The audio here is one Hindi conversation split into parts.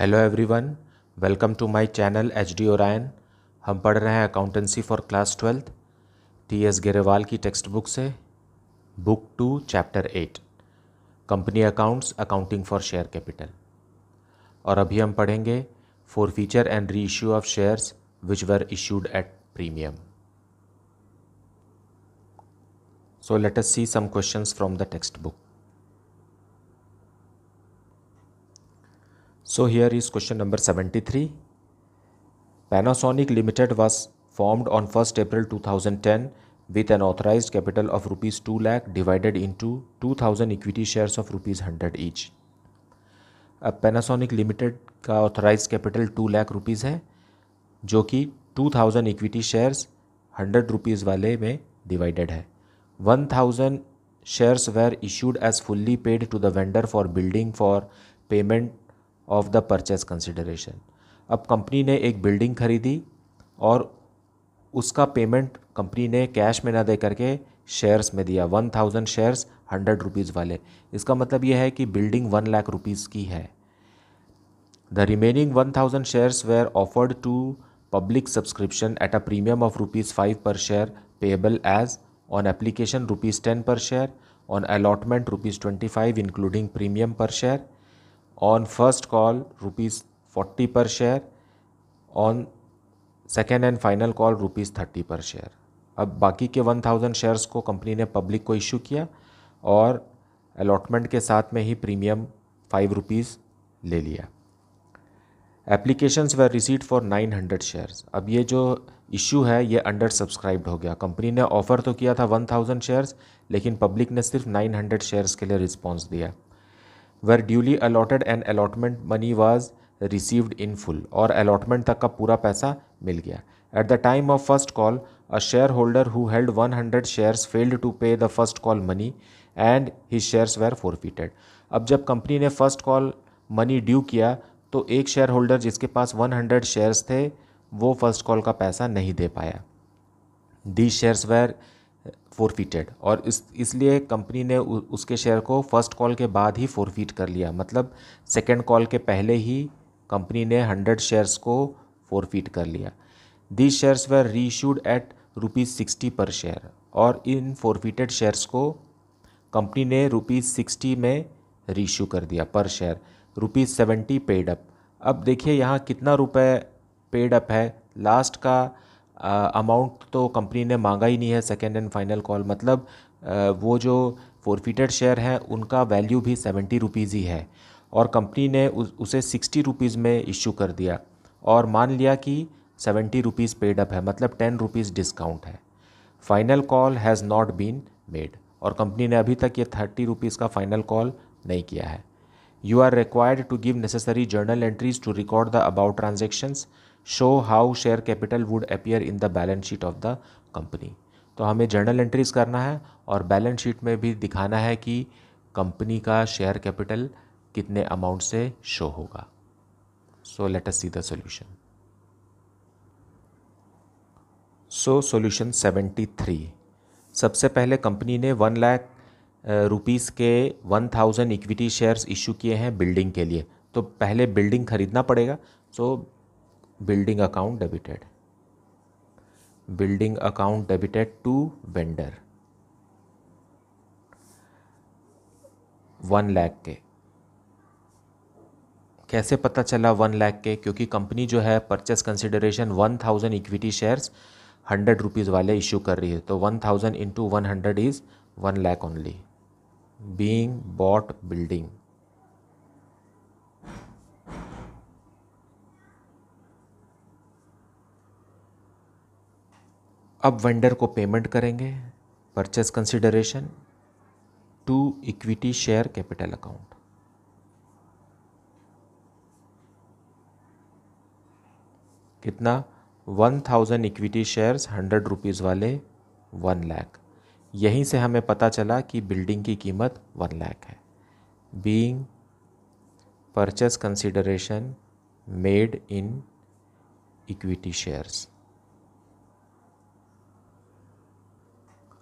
Hello everyone welcome to my channel H D Orion हम पढ़ रहे हैं accountancy for class twelfth T S Grewal की टेक्स्ट बुक से book two chapter eight company accounts accounting for share capital और अभी हम पढ़ेंगे forfeiture and reissue of shares which were issued at premium so let us see some questions from the text book so here is question number seventy three Panasonic limited was formed on first April two thousand ten with an authorise capital of rupees two lakh divided into two thousand equity shares of rupees hundred each अब पैनासोनिक लिमिटेड का authorise capital two lakh rupees है जो कि two thousand equity shares hundred rupees वाले में डिवाइडेड है one thousand shares were issued as fully paid to the vendor for building for payment of the purchase consideration अब कंपनी ने एक बिल्डिंग खरीदी और उसका पेमेंट कंपनी ने कैश में ना दे करके शेयर्स में दिया one thousand shares hundred rupees वाले इसका मतलब यह है कि बिल्डिंग वन लाख रुपीज़ की है the remaining one thousand shares were offered to public subscription at a premium of rupees five per share payable as on application rupees ten per share on allotment rupees twenty five including premium per share on first call rupees forty per share on second and final call rupees thirty per share अब बाकी के वन थाउजेंड शेयर्स को कंपनी ने पब्लिक को इशू किया और अलॉटमेंट के साथ में ही प्रीमियम फाइव रुपीज़ ले लिया applications were received for nine hundred shares अब ये जो इशू है ये अंडर सब्सक्राइब्ड हो गया कंपनी ने ऑफ़र तो किया था वन थाउजेंड शेयर्स लेकिन पब्लिक ने सिर्फ नाइन हंड्रेड शेयर्स के लिए रिस्पॉन्स दिया were duly allotted and allotment money was received in full और अलॉटमेंट तक का पूरा पैसा मिल गया at the time of first call a share holder who held one hundred shares failed to pay the first call money and his shares were forfeited अब जब कंपनी ने फर्स्ट कॉल मनी ड्यू किया तो एक शेयर होल्डर जिसके पास वन हंड्रेड शेयर्स थे वो फर्स्ट कॉल का पैसा नहीं दे पाया दी शेयर्स वेर फोरफीटेड और इस इसलिए कंपनी ने उ, उसके शेयर को फर्स्ट कॉल के बाद ही फोरफीट कर लिया मतलब सेकेंड कॉल के पहले ही कंपनी ने हंड्रेड शेयर्स को फोरफीट कर लिया these shares were reissued at rupees sixty per share और इन फोरफीटेड शेयर्स को कंपनी ने रुपीज़ सिक्सटी में रीशू कर दिया per share rupees seventy paid up अब देखिए यहाँ कितना रुपए पेड अप है लास्ट का अमाउंट तो कंपनी ने मांगा ही नहीं है सेकेंड एंड फाइनल कॉल मतलब आ, वो जो फोरफिटेड शेयर हैं उनका वैल्यू भी सेवेंटी रुपीज़ ही है और कंपनी ने उसे सिक्सटी रुपीज़ में इशू कर दिया और मान लिया कि सेवेंटी रुपीज़ पेड अप है मतलब टेन रुपीज़ डिस्काउंट है final call has not been made और कंपनी ने अभी तक ये थर्टी रुपीज़ का फाइनल कॉल नहीं किया है you are required to give necessary journal entries to record the about transactions show how share capital would appear in the balance sheet of the company तो हमें जर्नल एंट्रीज करना है और बैलेंस शीट में भी दिखाना है कि कंपनी का शेयर कैपिटल कितने अमाउंट से शो होगा so let us see the solution so solution seventy three सबसे पहले कंपनी ने वन लाख रुपीज़ के one thousand equity shares issue किए हैं बिल्डिंग के लिए तो पहले बिल्डिंग खरीदना पड़ेगा so so, building account debited building account debited to vendor one lakh के कैसे पता चला वन लैख के क्योंकि कंपनी जो है purchase consideration one thousand equity shares hundred rupees वाले इशू कर रही है तो one thousand into one hundred is one lakh only being bought building अब वेंडर को पेमेंट करेंगे purchase consideration to equity share capital account कितना one thousand equity shares hundred rupees वाले वन लैख यहीं से हमें पता चला कि बिल्डिंग की कीमत वन लैख है being purchase consideration made in equity shares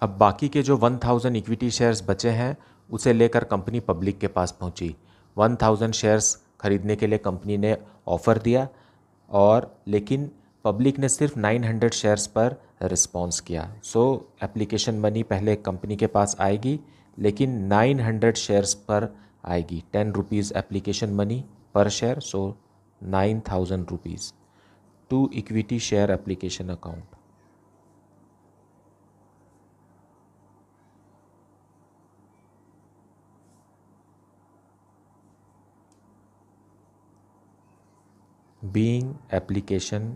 अब बाकी के जो 1000 इक्विटी शेयर्स बचे हैं उसे लेकर कंपनी पब्लिक के पास पहुंची 1000 शेयर्स खरीदने के लिए कंपनी ने ऑफ़र दिया और लेकिन पब्लिक ने सिर्फ 900 शेयर्स पर रिस्पॉन्स किया सो एप्लीकेशन मनी पहले कंपनी के पास आएगी लेकिन 900 शेयर्स पर आएगी ten rupees application money per share so nine thousand rupees to equity share application account being application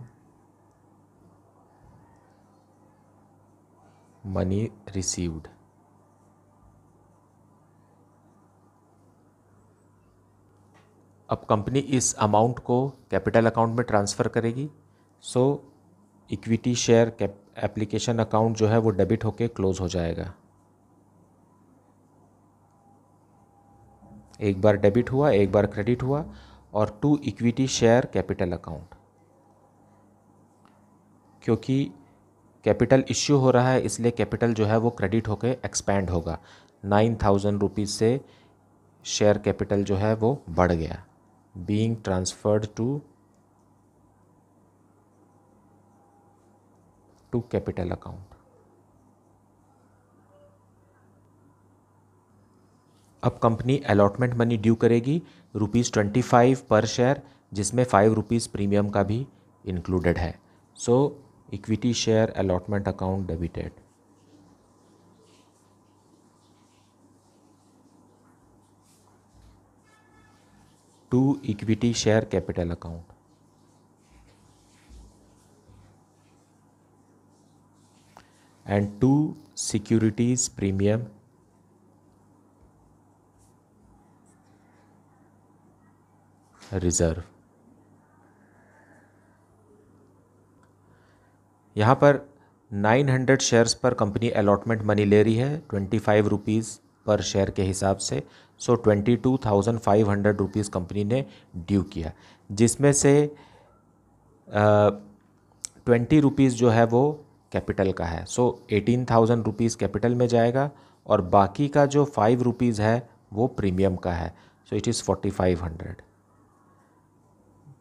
money received अब कंपनी इस अमाउंट को कैपिटल अकाउंट में ट्रांसफ़र करेगी so equity share application account जो है वो डेबिट होके क्लोज़ हो जाएगा एक बार डेबिट हुआ एक बार क्रेडिट हुआ और to equity share capital account क्योंकि कैपिटल इश्यू हो रहा है इसलिए कैपिटल जो है वो क्रेडिट होकर एक्सपैंड होगा नाइन थाउजेंड रुपीज़ से शेयर कैपिटल जो है वो बढ़ गया being transferred to to capital account अब कंपनी अलॉटमेंट मनी ड्यू करेगी rupees twenty five per share जिसमें फ़ाइव रुपीज़ प्रीमियम का भी इंक्लूडेड है so equity share allotment account debited to equity share capital account and to securities premium reserve यहाँ पर 900 शेयर्स पर कंपनी अलॉटमेंट मनी ले रही है twenty five rupees per share के हिसाब से so twenty two thousand five hundred rupees company ने ड्यू किया जिसमें से ट्वेंटी रुपीज़ जो है वो कैपिटल का है so eighteen thousand rupees capital में जाएगा और बाकी का जो फाइव रुपीज़ है वो प्रीमियम का है so it is forty five hundred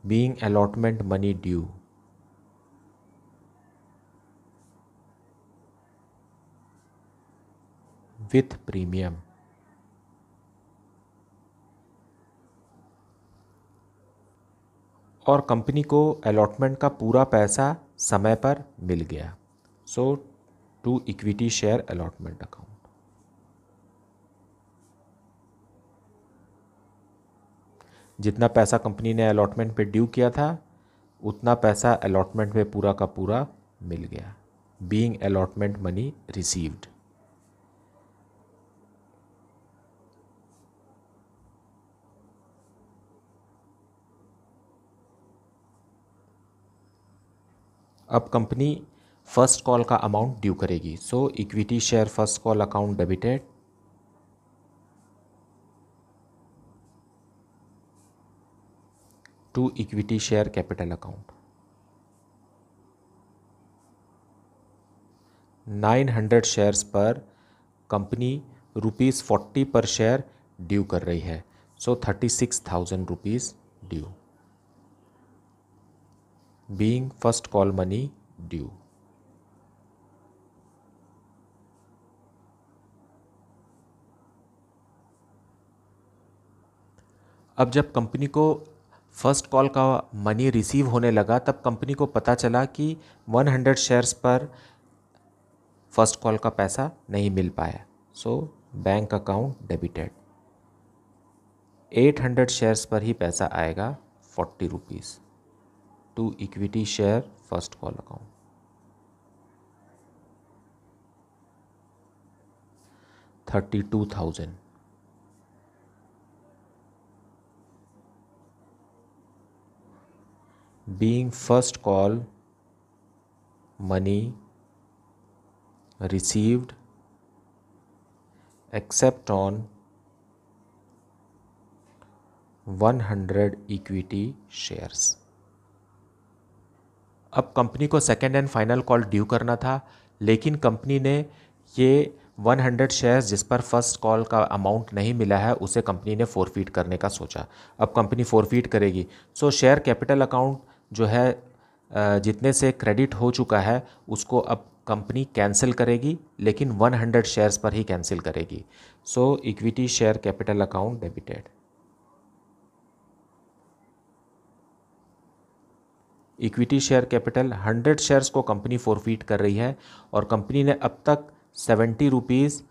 being allotment money due. with premium और कंपनी को अलॉटमेंट का पूरा पैसा समय पर मिल गया so to equity share allotment account जितना पैसा कंपनी ने अलॉटमेंट पे ड्यू किया था उतना पैसा अलॉटमेंट में पूरा का पूरा मिल गया बीइंग अलॉटमेंट मनी रिसीव्ड अब कंपनी फर्स्ट कॉल का अमाउंट ड्यू करेगी so equity share first call account debited equity share capital account nine 900 shares पर company rupees forty per share due कर रही है so thirty six thousand rupees due being first call money due अब जब कंपनी को फर्स्ट कॉल का मनी रिसीव होने लगा तब कंपनी को पता चला कि 100 शेयर्स पर फर्स्ट कॉल का पैसा नहीं मिल पाया so bank account debited 800 shares पर ही पैसा आएगा forty rupees to equity share first call account thirty two thousand being first call money received except on 100 equity shares अब कंपनी को second and final call due करना था लेकिन कंपनी ने ये 100 शेयर्स जिस पर फर्स्ट कॉल का अमाउंट नहीं मिला है उसे कंपनी ने फोरफीट करने का सोचा अब कंपनी फोरफीट करेगी सो शेयर कैपिटल अकाउंट जो है जितने से क्रेडिट हो चुका है उसको अब कंपनी कैंसिल करेगी लेकिन 100 शेयर्स पर ही कैंसिल करेगी so equity share capital account debited equity share capital 100 shares को कंपनी फोरफीट कर रही है और कंपनी ने अब तक सेवेंटी रुपीज़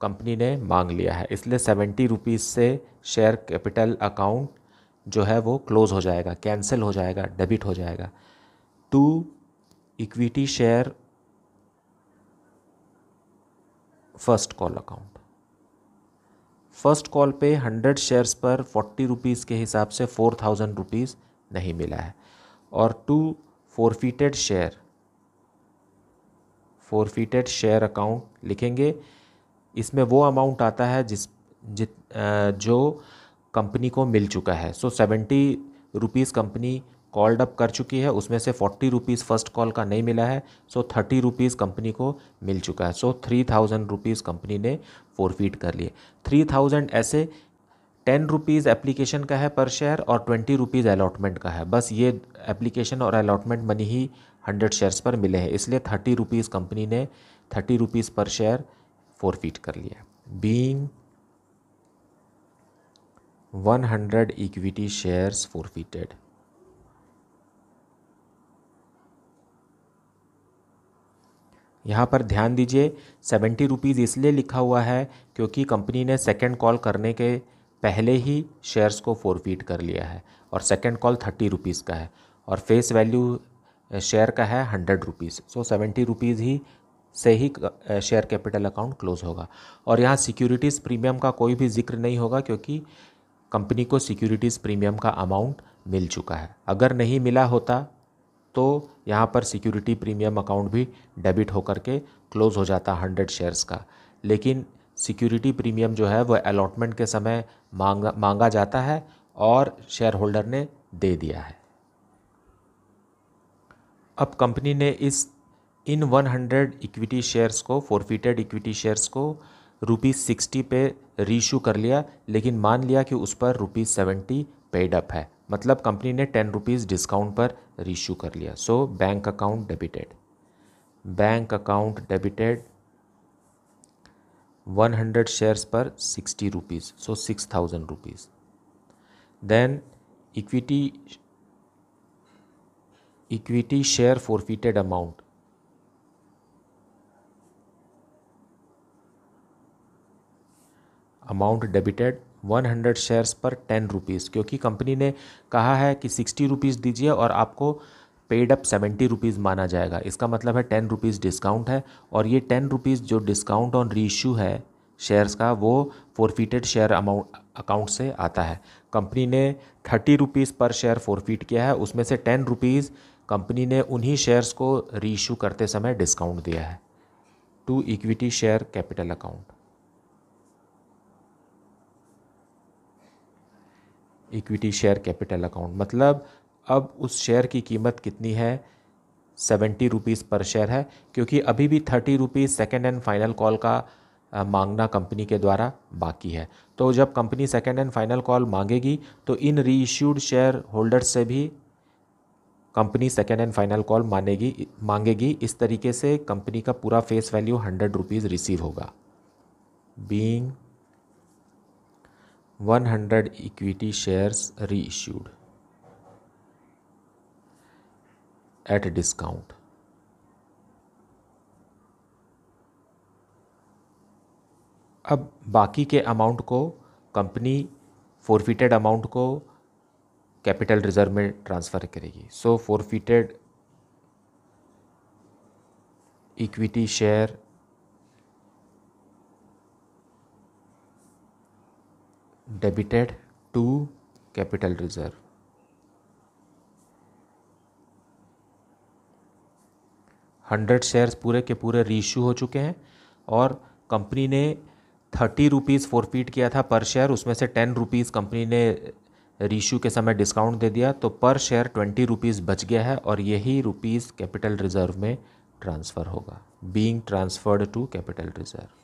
कंपनी ने मांग लिया है इसलिए सेवेंटी रुपीज़ से शेयर कैपिटल अकाउंट जो है वो क्लोज़ हो जाएगा कैंसिल हो जाएगा डेबिट हो जाएगा to equity share first call account first call पे हंड्रेड शेयर्स पर फोर्टी रुपीज़ के हिसाब से फोर थाउजेंड रुपीज़ नहीं मिला है और to forfeited share forfeited share account लिखेंगे इसमें वो अमाउंट आता है जिस जित जो कंपनी को मिल चुका है so seventy rupees company called up कर चुकी है उसमें से फोर्टी रुपीज़ फर्स्ट कॉल का नहीं मिला है सो थर्टी रुपीज़ कंपनी को मिल चुका है so three thousand rupees company ने फोरफीट कर लिए थ्री थाउजेंड ऐसे टेन रुपीज़ एप्लीकेशन का है पर शेयर और ट्वेंटी रुपीज़ अलॉटमेंट का है बस ये एप्लीकेशन और अलाटमेंट मनी ही हंड्रेड शेयर्स पर मिले हैं इसलिए थर्टी रुपीज़ कंपनी ने thirty rupees per share forfeit कर लिया being one hundred equity shares forfeited यहाँ पर ध्यान दीजिए सेवेंटी रुपीज़ इसलिए लिखा हुआ है क्योंकि कंपनी ने सेकेंड कॉल करने के पहले ही शेयर्स को फोरफीट कर लिया है और सेकेंड कॉल थर्टी रुपीज़ का है और फेस वैल्यू शेयर का है hundred rupees so seventy rupees ही से ही शेयर कैपिटल अकाउंट क्लोज होगा और यहाँ सिक्योरिटीज़ प्रीमियम का कोई भी जिक्र नहीं होगा क्योंकि कंपनी को सिक्योरिटीज़ प्रीमियम का अमाउंट मिल चुका है अगर नहीं मिला होता तो यहाँ पर सिक्योरिटी प्रीमियम अकाउंट भी डेबिट होकर के क्लोज़ हो जाता हंड्रेड शेयर्स का लेकिन सिक्योरिटी प्रीमियम जो है वह अलॉटमेंट के समय मांगा मांगा जाता है और शेयर होल्डर ने दे दिया है अब कंपनी ने इस इन 100 इक्विटी शेयर्स को फोरफिटेड इक्विटी शेयर्स को रुपीज़ सिक्सटी पे रीशू कर लिया लेकिन मान लिया कि उस पर रुपीज़ सेवेंटी पेड अप है मतलब कंपनी ने टेन रुपीज़ डिस्काउंट पर रीशू कर लिया so bank account debited bank account debited one hundred shares पर sixty rupees so six thousand rupees then equity equity share forfeited amount amount debited 100 shares पर टेन रुपीज़ क्योंकि कंपनी ने कहा है कि सिक्सटी रुपीज़ दीजिए और आपको पेड अप सेवेंटी रुपीज़ माना जाएगा इसका मतलब है टेन रुपीज़ डिस्काउंट है और ये टेन रुपीज़ जो डिस्काउंट ऑन री इशू है शेयर्स का वो फोरफीटेड शेयर अमाउंट अकाउंट से आता है कंपनी ने thirty rupees per share forfeit किया है उसमें से टेन रुपीज़ कंपनी ने उन्हीं शेयर्स को रीइशू करते समय डिस्काउंट दिया है to equity share capital account equity share capital account मतलब अब उस शेयर की कीमत कितनी है सेवेंटी रुपीज़ पर शेयर है क्योंकि अभी भी thirty rupees second and final call का मांगना कंपनी के द्वारा बाकी है तो जब company second and final call मांगेगी तो इन रीइश्यूड शेयर होल्डर्स से भी company second and final call मानेगी मांगेगी इस तरीके से कंपनी का पूरा face value hundred rupees receive होगा being 100 equity shares reissued at discount. अब बाकी के अमाउंट को कंपनी फोरफिटेड अमाउंट को कैपिटल रिजर्व में ट्रांसफ़र करेगी so forfeited equity share debited to capital reserve. Hundred shares पूरे के पूरे रीइशू हो चुके हैं और कंपनी ने थर्टी रुपीज़ फीट किया था पर शेयर उसमें से टेन रुपीज़ कंपनी ने रीशू के समय डिस्काउंट दे दिया तो पर शेयर ट्वेंटी रुपीज़ बच गया है और यही रुपीज़ कैपिटल रिजर्व में ट्रांसफ़र होगा being transferred to capital reserve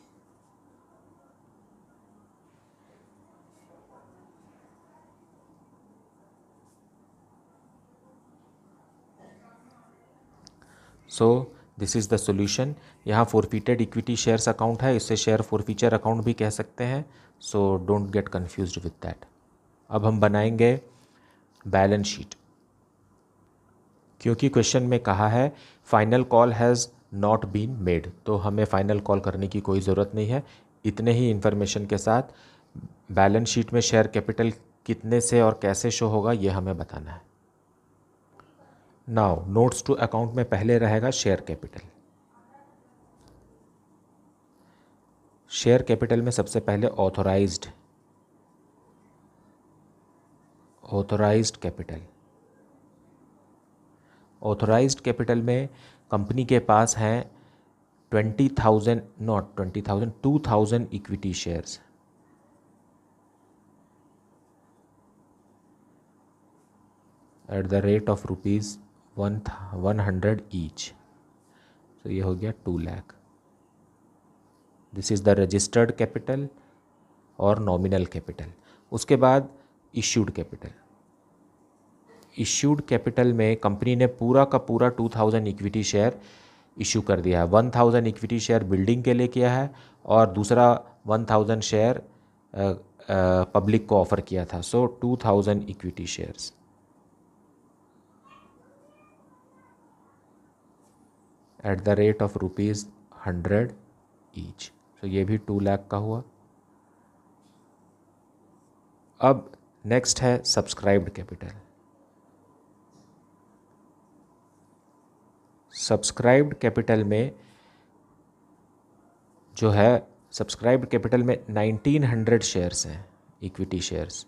so this is the solution यहाँ फोरफीटेड इक्विटी शेयर्स अकाउंट है इससे शेयर फोरफीचर अकाउंट भी कह सकते हैं so don't get confuse with that अब हम बनाएंगे बैलेंस शीट क्योंकि क्वेश्चन में कहा है final call has not been made तो हमें फाइनल कॉल करने की कोई ज़रूरत नहीं है इतने ही इन्फॉर्मेशन के साथ बैलेंस शीट में शेयर कैपिटल कितने से और कैसे शो होगा ये हमें बताना है नाउ नोट्स टू अकाउंट में पहले रहेगा शेयर कैपिटल शेयर कैपिटल में सबसे पहले authorised authorised capital authorised capital में कंपनी के पास हैं twenty thousand not twenty thousand two thousand equity shares at the rate of rupees one था वन हंड्रेड ईच तो ये हो गया two lakh this is the registered capital और नॉमिनल कैपिटल उसके बाद इश्यूड कैपिटल इश्यूड कैपिटल में कंपनी ने पूरा का पूरा two thousand equity share issue कर दिया है one thousand equity share building के लिए किया है और दूसरा वन थाउजेंड शेयर पब्लिक को ऑफ़र किया था so two thousand equity shares at the rate of rupees hundred each तो ये भी टू लाख का हुआ अब नेक्स्ट है सब्सक्राइब्ड कैपिटल सब्सक्राइब्ड कैपिटल में जो है सब्सक्राइब्ड कैपिटल में नाइनटीन हंड्रेड शेयर्स हैं equity shares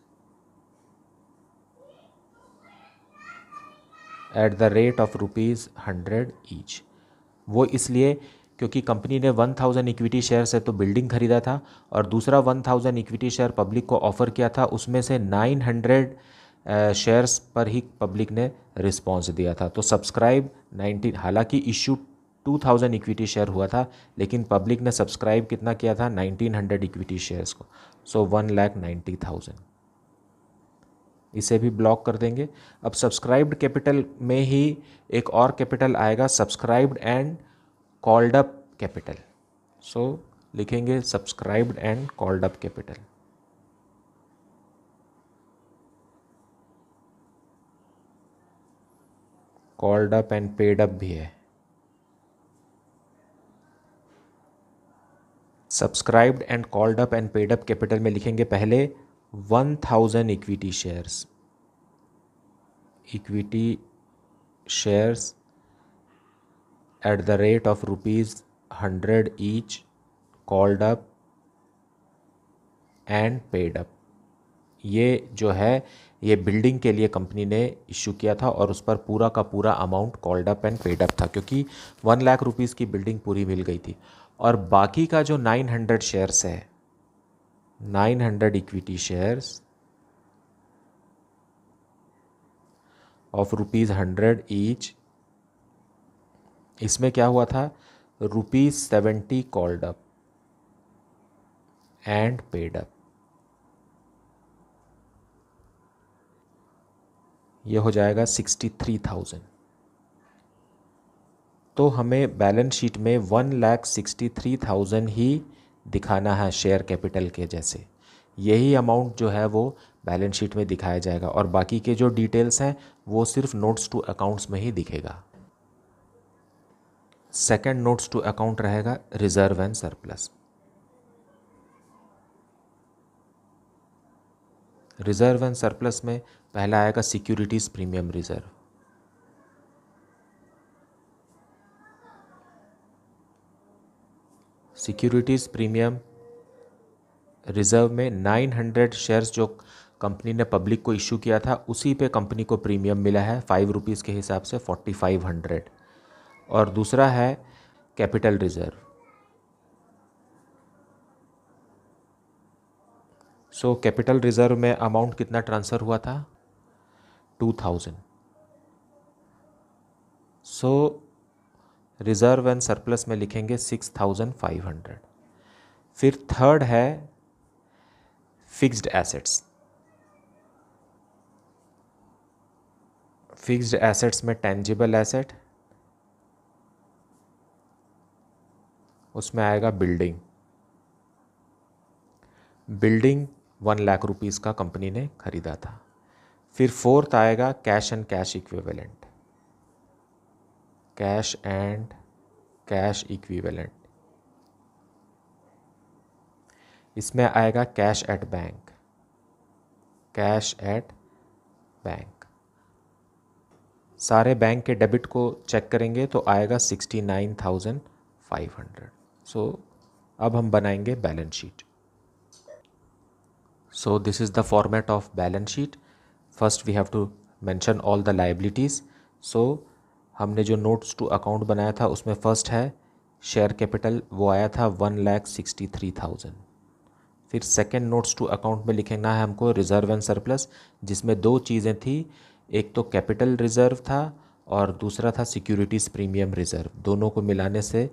at the rate of rupees hundred each वो इसलिए क्योंकि कंपनी ने 1000 इक्विटी शेयर से तो बिल्डिंग खरीदा था और दूसरा 1000 इक्विटी शेयर पब्लिक को ऑफ़र किया था उसमें से 900 शेयर्स पर ही पब्लिक ने रिस्पॉन्स दिया था तो सब्सक्राइब 19 हालांकि इश्यू 2000 इक्विटी शेयर हुआ था लेकिन पब्लिक ने सब्सक्राइब कितना किया था 1900 इक्विटी शेयर्स को so one lakh ninety thousand इसे भी ब्लॉक कर देंगे अब सब्सक्राइब्ड कैपिटल में ही एक और कैपिटल आएगा subscribed and called up capital so लिखेंगे subscribed and called up capital called up and paid up भी है subscribed and called up and paid up capital में लिखेंगे पहले one thousand equity shares equity shares at the rate of rupees hundred each called up and paid up ये जो है ये बिल्डिंग के लिए कंपनी ने इशू किया था और उस पर पूरा का पूरा amount called up and paid up था क्योंकि वन लाख रुपीज़ की बिल्डिंग पूरी मिल गई थी और बाकी का जो नाइन हंड्रेड शेयर्स है 900 equity shares of rupees hundred each इसमें क्या हुआ था rupees seventy called up and paid up ये हो जाएगा सिक्सटी थ्री थाउजेंड तो हमें बैलेंस शीट में one lakh sixty three thousand ही दिखाना है शेयर कैपिटल के जैसे यही अमाउंट जो है वो बैलेंस शीट में दिखाया जाएगा और बाकी के जो डिटेल्स हैं वो सिर्फ नोट्स टू अकाउंट्स में ही दिखेगा सेकंड नोट्स टू अकाउंट रहेगा reserve and surplus reserve and surplus में पहला आएगा securities premium reserve securities premium reserve में 900 शेयर्स जो कंपनी ने पब्लिक को इशू किया था उसी पे कंपनी को प्रीमियम मिला है फाइव रुपीज़ के हिसाब से फोर्टी फाइव हंड्रेड और दूसरा है capital reserve so capital reserve में अमाउंट कितना ट्रांसफ़र हुआ था two thousand so reserve and surplus में लिखेंगे सिक्स थाउजेंड फाइव हंड्रेड फिर थर्ड है फिक्स्ड एसेट्स फिक्स्ड एसेट्स में टेंजिबल एसेट उसमें आएगा building building one lakh rupees का कंपनी ने खरीदा था फिर फोर्थ आएगा cash and cash equivalent cash and cash equivalent इसमें आएगा cash at bank cash at bank सारे बैंक के डेबिट को चेक करेंगे तो आएगा sixty nine thousand five hundred so अब हम बनाएंगे balance sheet so this is the format of balance sheet first we have to mention all the liabilities so हमने जो नोट्स टू अकाउंट बनाया था उसमें फ़र्स्ट है शेयर कैपिटल वो आया था one lakh sixty three thousand फिर सेकेंड नोट्स टू अकाउंट में लिखना है हमको रिज़र्व एंड सरप्लस जिसमें दो चीज़ें थी एक तो कैपिटल रिज़र्व था और दूसरा था सिक्योरिटीज़ प्रीमियम रिज़र्व दोनों को मिलाने से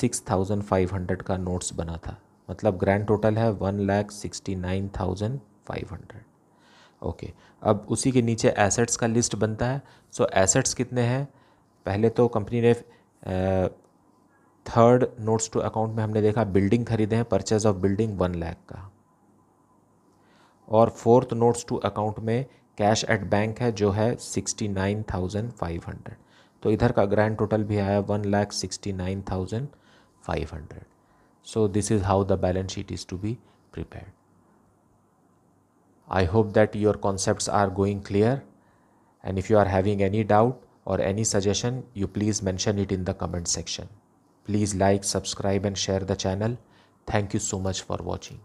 सिक्स थाउजेंड फाइव हंड्रेड का नोट्स बना था मतलब ग्रैंड टोटल है one lakh sixty nine thousand five hundred okay अब उसी के नीचे एसेट्स का लिस्ट बनता है सो so, एसेट्स कितने हैं पहले तो कंपनी ने थर्ड नोट्स टू अकाउंट में हमने देखा बिल्डिंग खरीदे हैं purchase of building one lakh का और फोर्थ नोट्स टू अकाउंट में कैश एट बैंक है जो है sixty nine thousand five hundred तो इधर का ग्रैंड टोटल भी आया one lakh sixty nine thousand five hundred so this is how the balance sheet is to be prepare I hope that your concept are going clear and if you are having any doubt or any suggestion, you please mention it in the comment section. Please like, subscribe and share the channel. Thank you so much for watching.